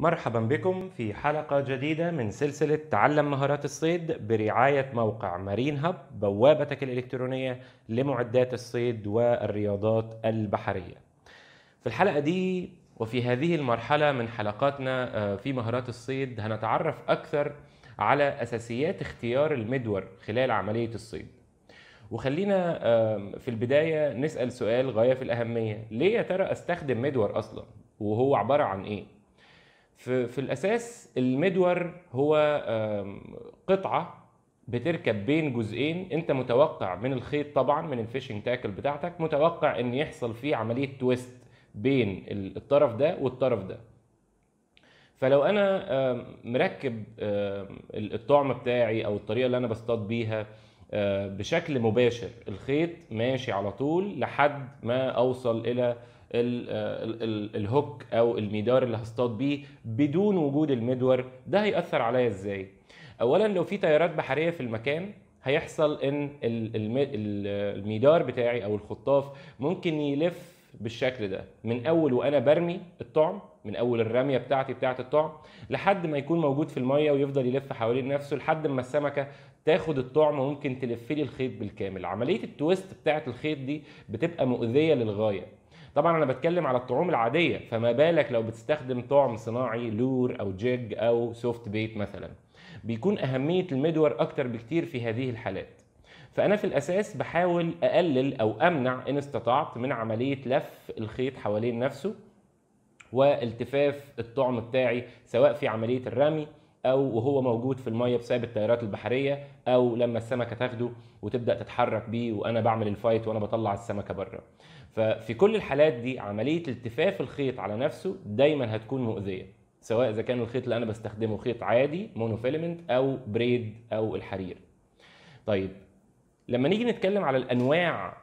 مرحبا بكم في حلقة جديدة من سلسلة تعلم مهارات الصيد برعاية موقع مارين هاب بوابتك الإلكترونية لمعدات الصيد والرياضات البحرية. في الحلقة دي وفي هذه المرحلة من حلقاتنا آه، في مهارات الصيد هنتعرف أكثر على أساسيات اختيار المدور خلال عملية الصيد. وخلينا آه، في البداية نسأل سؤال غاية في الأهمية، ليه يا ترى أستخدم مدور أصلا؟ وهو عبارة عن إيه؟ في, في الاساس المدور هو قطعه بتركب بين جزئين انت متوقع من الخيط طبعا من الفيشنج تاكل بتاعتك متوقع ان يحصل فيه عمليه تويست بين الطرف ده والطرف ده فلو انا مركب الطعم بتاعي او الطريقه اللي انا بصطاد بيها آه، بشكل مباشر الخيط ماشي على طول لحد ما اوصل الى الهوك او الميدار اللي هصطاد بيه بدون وجود المدور ده هيأثر عليا ازاي اولا لو في تيارات بحريه في المكان هيحصل ان الميدار بتاعي او الخطاف ممكن يلف بالشكل ده من اول وانا برمي الطعم من اول الرميه بتاعتي بتاعه الطعم لحد ما يكون موجود في الميه ويفضل يلف حوالين نفسه لحد ما السمكه تاخد الطعم وممكن تلف لي الخيط بالكامل عمليه التويست بتاعه الخيط دي بتبقى مؤذيه للغايه طبعا انا بتكلم على الطعوم العاديه فما بالك لو بتستخدم طعم صناعي لور او جيج او سوفت بيت مثلا بيكون اهميه المدور اكتر بكتير في هذه الحالات فانا في الاساس بحاول اقلل او امنع ان استطعت من عمليه لف الخيط حوالين نفسه والتفاف الطعم بتاعي سواء في عمليه الرمي او وهو موجود في الميه بسبب التيارات البحريه او لما السمكه تاخده وتبدا تتحرك بيه وانا بعمل الفايت وانا بطلع السمكه بره ففي كل الحالات دي عمليه التفاف الخيط على نفسه دايما هتكون مؤذيه سواء اذا كان الخيط اللي انا بستخدمه خيط عادي مونوفيلمنت او بريد او الحرير طيب لما نيجي نتكلم على الانواع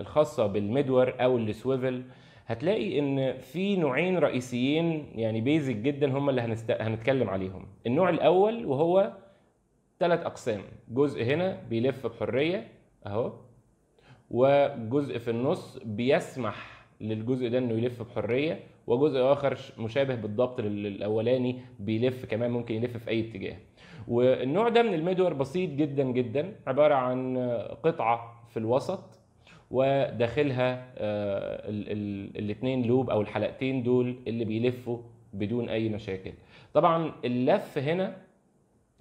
الخاصه بالمدور او السويفل هتلاقي ان في نوعين رئيسيين يعني بيزك جدا هم اللي هنست... هنتكلم عليهم النوع الاول وهو ثلاث اقسام جزء هنا بيلف بحريه اهو وجزء في النص بيسمح للجزء ده انه يلف بحريه وجزء اخر مشابه بالضبط للاولاني بيلف كمان ممكن يلف في اي اتجاه والنوع ده من المدور بسيط جدا جدا عباره عن قطعه في الوسط وداخلها آه، الاثنين لوب او الحلقتين دول اللي بيلفوا بدون اي مشاكل طبعا اللف هنا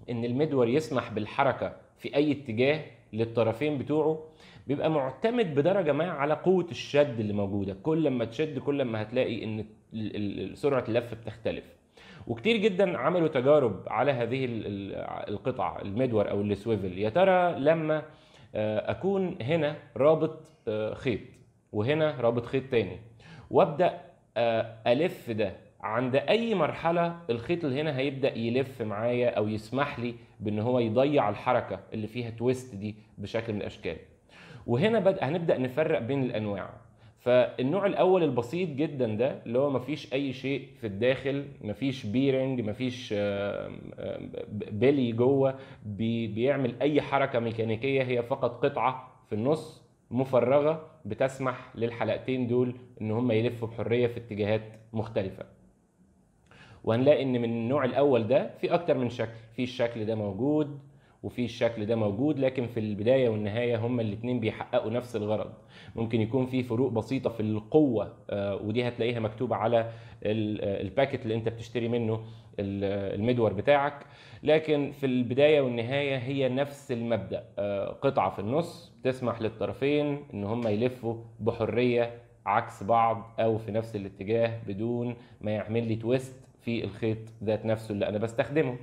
ان المدور يسمح بالحركه في اي اتجاه للطرفين بتوعه بيبقى معتمد بدرجه ما على قوه الشد اللي موجوده كل ما تشد كل ما هتلاقي ان سرعه اللف بتختلف وكتير جدا عملوا تجارب على هذه القطع المدور او السويفل يا ترى لما آه، اكون هنا رابط آه، خيط وهنا رابط خيط تاني وابدا آه، الف ده عند اي مرحله الخيط اللي هنا هيبدا يلف معايا او يسمح لي بان هو يضيع الحركه اللي فيها تويست دي بشكل من الاشكال وهنا بدأ هنبدا نفرق بين الانواع فالنوع الاول البسيط جدا ده اللي هو مفيش اي شيء في الداخل مفيش بيرنج مفيش بيلي جوه بيعمل اي حركه ميكانيكيه هي فقط قطعه في النص مفرغه بتسمح للحلقتين دول ان هم يلفوا بحريه في اتجاهات مختلفه وهنلاقي ان من النوع الاول ده في اكتر من شكل في الشكل ده موجود وفي الشكل ده موجود لكن في البدايه والنهايه هما الاثنين بيحققوا نفس الغرض ممكن يكون في فروق بسيطه في القوه آه، ودي هتلاقيها مكتوبه على آه، الباكت اللي انت بتشتري منه آه، المدور بتاعك لكن في البدايه والنهايه هي نفس المبدا قطعه في النص تسمح للطرفين ان هما يلفوا بحريه عكس بعض او في نفس الاتجاه بدون ما يعمل لي تويست في الخيط ذات نفسه اللي انا بستخدمه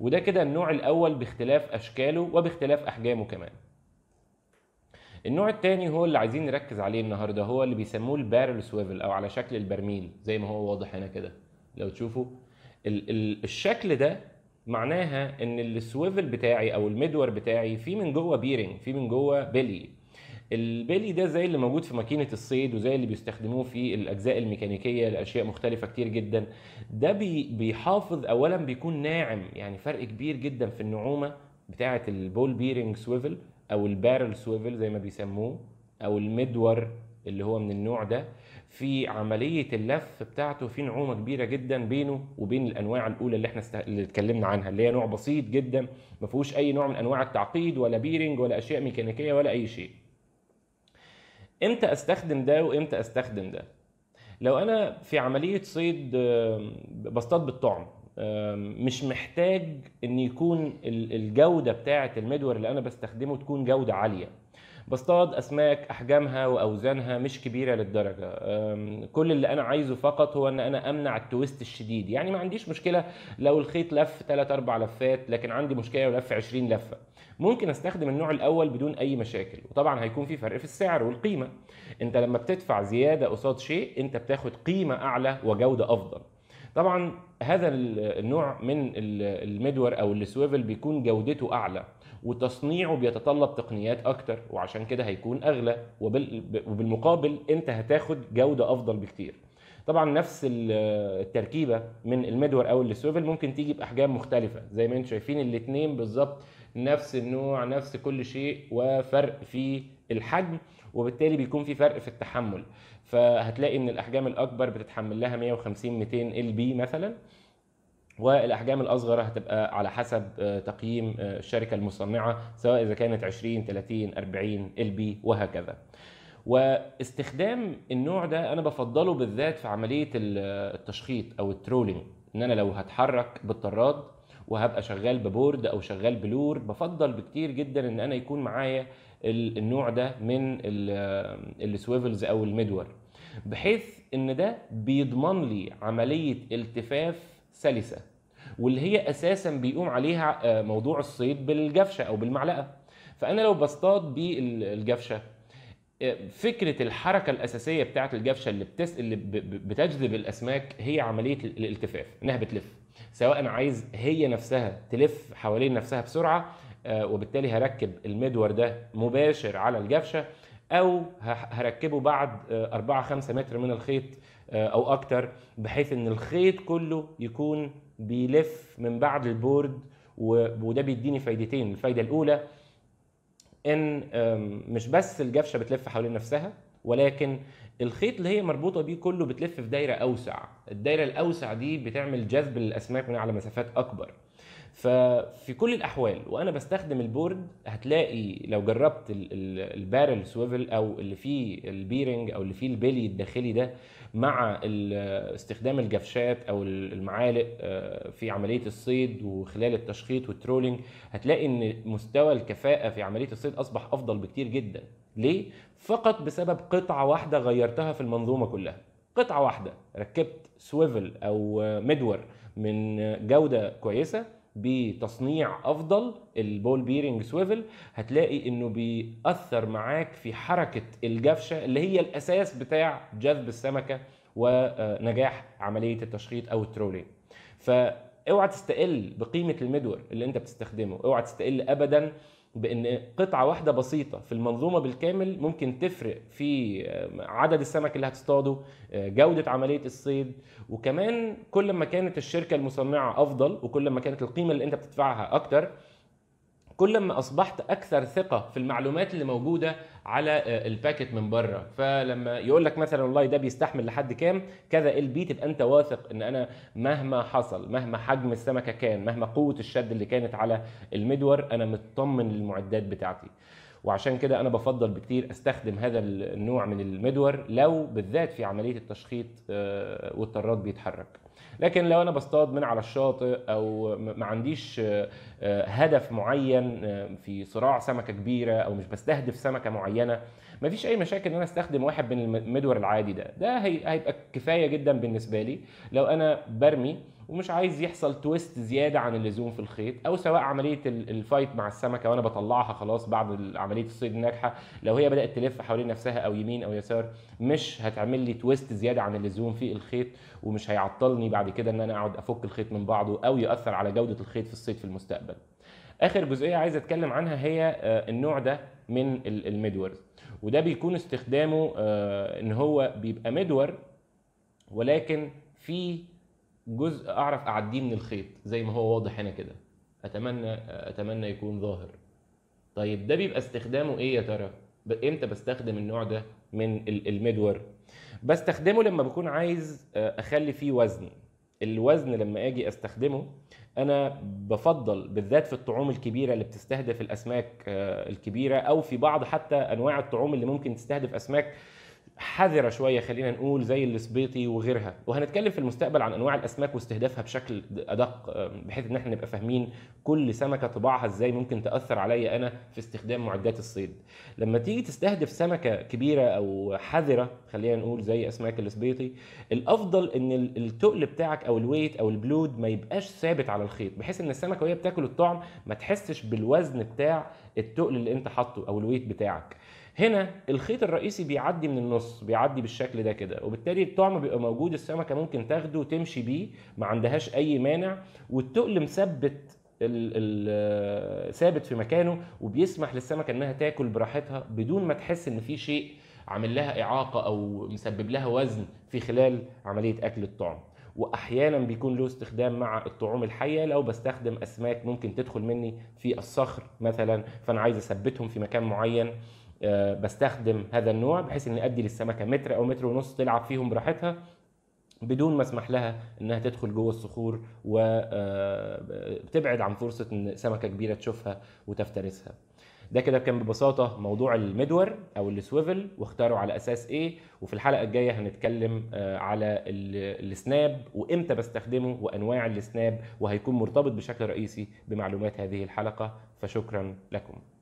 وده كده النوع الاول باختلاف اشكاله وباختلاف احجامه كمان النوع الثاني هو اللي عايزين نركز عليه النهارده هو اللي بيسموه البارل سويفل او على شكل البرميل زي ما هو واضح هنا كده لو تشوفوا ال ال الشكل ده معناها ان السويفل بتاعي او المدور بتاعي في من جوه بيرنج في من جوه بلي البيلي ده زي اللي موجود في ماكينه الصيد وزي اللي بيستخدموه في الاجزاء الميكانيكيه لاشياء مختلفه كتير جدا ده بي بيحافظ اولا بيكون ناعم يعني فرق كبير جدا في النعومه بتاعه البول بيرنج سويفل او البارل سويفل زي ما بيسموه او المدور اللي هو من النوع ده في عمليه اللف بتاعته في نعومه كبيره جدا بينه وبين الانواع الاولى اللي احنا اللي اتكلمنا عنها اللي هي نوع بسيط جدا ما فيهوش اي نوع من انواع التعقيد ولا بيرنج ولا اشياء ميكانيكيه ولا اي شيء امتى استخدم ده وامتى استخدم ده لو انا في عمليه صيد بصطاد بالطعم مش محتاج ان يكون الجوده بتاعه المدور اللي انا بستخدمه تكون جوده عاليه بصطاد اسماك احجامها واوزانها مش كبيره للدرجه كل اللي انا عايزه فقط هو ان انا امنع التويست الشديد يعني ما عنديش مشكله لو الخيط لف 3 4 لفات لكن عندي مشكله لو لف 20 لفه ممكن استخدم النوع الاول بدون اي مشاكل وطبعا هيكون في فرق في السعر والقيمه انت لما بتدفع زياده قصاد شيء انت بتاخد قيمه اعلى وجوده افضل طبعا هذا النوع من المدور او السويفل بيكون جودته اعلى وتصنيعه بيتطلب تقنيات اكتر وعشان كده هيكون اغلى وبالمقابل انت هتاخد جوده افضل بكتير طبعا نفس التركيبه من المدور او السويفل ممكن تيجي باحجام مختلفه زي ما انتم شايفين الاثنين بالظبط نفس النوع نفس كل شيء وفرق في الحجم وبالتالي بيكون في فرق في التحمل فهتلاقي ان الاحجام الاكبر بتتحمل لها 150 200 ال بي مثلا والاحجام الاصغر هتبقى على حسب آه، تقييم آه، الشركه المصنعه سواء اذا كانت 20 30 40 ال بي وهكذا واستخدام النوع ده انا بفضله بالذات في عمليه آه، التشخيط او الترولينج ان انا لو هتحرك بالطراد وهبقى شغال ببورد او شغال بلور بفضل بكتير جدا ان انا يكون معايا النوع ده من السويفلز او المدور بحيث ان ده بيضمن لي عمليه التفاف سلسه واللي هي اساسا بيقوم عليها آه، موضوع الصيد بالجفشه او بالمعلقه فانا لو بصطاد بالجفشه آه، فكره الحركه الاساسيه بتاعه الجفشه اللي بتس... اللي بتجذب الاسماك هي عمليه الالتفاف انها بتلف سواء عايز هي نفسها تلف حوالين نفسها بسرعه آه، وبالتالي هركب المدور ده مباشر على الجفشه او هركبه بعد 4 آه، 5 متر من الخيط آه، او اكتر بحيث ان الخيط كله يكون بيلف من بعد البورد وده بيديني فايدتين الفايده الاولى ان مش بس الجفشه بتلف حوالين نفسها ولكن الخيط اللي هي مربوطه بيه كله بتلف في دايره اوسع الدايره الاوسع دي بتعمل جذب للاسماك من على مسافات اكبر ففي كل الاحوال وانا بستخدم البورد هتلاقي لو جربت البارل سويفل او اللي فيه البيرنج او اللي فيه البلي الداخلي ده مع استخدام الجفشات او المعالق آه، في عمليه الصيد وخلال التشخيط والترولينج هتلاقي ان مستوى الكفاءه في عمليه الصيد اصبح افضل بكتير جدا ليه فقط بسبب قطعه واحده غيرتها في المنظومه كلها قطعه واحده ركبت سويفل او مدور من جوده كويسه بتصنيع افضل البول بيرنج سويفل هتلاقي انه بيأثر معاك في حركه الجفشه اللي هي الاساس بتاع جذب السمكه ونجاح عمليه التشخيط او الترولين فاوعى تستقل بقيمه المدور اللي انت بتستخدمه اوعى تستقل ابدا بان قطعه واحده بسيطه في المنظومه بالكامل ممكن تفرق في آه، عدد السمك اللي هتصطاده آه، جوده عمليه الصيد وكمان كل ما كانت الشركه المصنعه افضل وكل ما كانت القيمه اللي انت بتدفعها اكتر كل ما اصبحت اكثر ثقه في المعلومات اللي موجوده على آه، الباكت من بره فلما يقول لك مثلا والله ده بيستحمل لحد كام كذا ال بي تبقى انت واثق ان انا مهما حصل مهما حجم السمكه كان مهما قوه الشد اللي كانت على المدور انا مطمن للمعدات بتاعتي وعشان كده انا بفضل بكتير استخدم هذا النوع من المدور لو بالذات في عمليه التشخيط آه، والطراد بيتحرك لكن لو انا بصطاد من على الشاطئ او ما عنديش آه، هدف معين آه، في صراع سمكه كبيره او مش بستهدف سمكه معينه مفيش اي مشاكل ان انا استخدم واحد من المدور العادي ده ده هيبقى كفايه جدا بالنسبه لي لو انا برمي ومش عايز يحصل تويست زياده عن اللزوم في الخيط او سواء عمليه الفايت مع السمكه وانا بطلعها خلاص بعد عمليه الصيد الناجحه لو هي بدات تلف حوالين نفسها او يمين او يسار مش هتعمل لي تويست زياده عن اللزوم في الخيط ومش هيعطلني بعد كده ان انا اقعد افك الخيط من بعضه او ياثر على جوده الخيط في الصيد في المستقبل اخر جزئيه عايز اتكلم عنها هي آه، النوع ده من الميدورز وده بيكون استخدامه آه، ان هو بيبقى مدور ولكن في جزء اعرف اعديه من الخيط زي ما هو واضح هنا كده اتمنى اتمنى يكون ظاهر طيب ده بيبقى استخدامه ايه يا ترى امتى بستخدم النوع ده من المدور بستخدمه لما بكون عايز آه، اخلي فيه وزن الوزن لما اجي استخدمه انا بفضل بالذات في الطعوم الكبيره اللي بتستهدف الاسماك آه، الكبيره او في بعض حتى انواع الطعوم اللي ممكن تستهدف اسماك حذرة شوية خلينا نقول زي السبيطي وغيرها وهنتكلم في المستقبل عن أنواع الأسماك واستهدافها بشكل أدق بحيث إن احنا نبقى فاهمين كل سمكة طباعها إزاي ممكن تأثر عليا أنا في استخدام معدات الصيد لما تيجي تستهدف سمكة كبيرة أو حذرة خلينا نقول زي أسماك السبيطي الأفضل إن التقل بتاعك أو الويت أو البلود ما يبقاش ثابت على الخيط بحيث إن السمكة وهي بتاكل الطعم ما تحسش بالوزن بتاع التقل اللي أنت حاطه أو الويت بتاعك هنا الخيط الرئيسي بيعدي من النص بيعدي بالشكل ده كده وبالتالي الطعم بيبقى موجود السمكه ممكن تاخده وتمشي بيه ما عندهاش اي مانع والتقل مثبت ثابت في مكانه وبيسمح للسمكه انها تاكل براحتها بدون ما تحس ان في شيء عامل لها اعاقه او مسبب لها وزن في خلال عمليه اكل الطعم واحيانا بيكون له استخدام مع الطعوم الحيه لو بستخدم اسماك ممكن تدخل مني في الصخر مثلا فانا عايز اثبتهم في مكان معين آه، بستخدم هذا النوع بحيث ان ادي للسمكه متر او متر ونص تلعب فيهم براحتها بدون ما اسمح لها انها تدخل جوه الصخور وتبعد آه، عن فرصه ان سمكه كبيره تشوفها وتفترسها ده كده كان ببساطه موضوع المدور او السويفل واختاروا على اساس ايه وفي الحلقه الجايه هنتكلم آه، على السناب وامتى بستخدمه وانواع السناب وهيكون مرتبط بشكل رئيسي بمعلومات هذه الحلقه فشكرا لكم